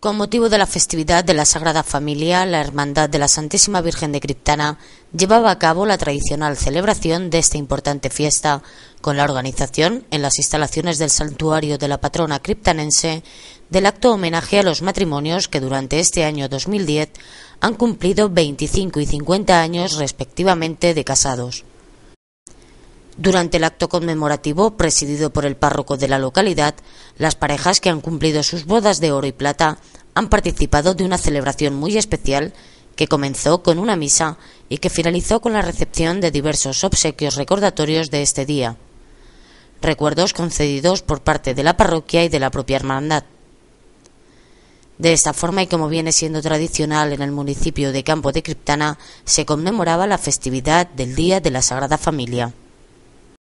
Con motivo de la festividad de la Sagrada Familia, la Hermandad de la Santísima Virgen de Criptana llevaba a cabo la tradicional celebración de esta importante fiesta, con la organización, en las instalaciones del santuario de la patrona criptanense, del acto homenaje a los matrimonios que durante este año 2010 han cumplido 25 y 50 años respectivamente de casados. Durante el acto conmemorativo, presidido por el párroco de la localidad, las parejas que han cumplido sus bodas de oro y plata han participado de una celebración muy especial que comenzó con una misa y que finalizó con la recepción de diversos obsequios recordatorios de este día, recuerdos concedidos por parte de la parroquia y de la propia hermandad. De esta forma y como viene siendo tradicional en el municipio de Campo de Criptana, se conmemoraba la festividad del Día de la Sagrada Familia.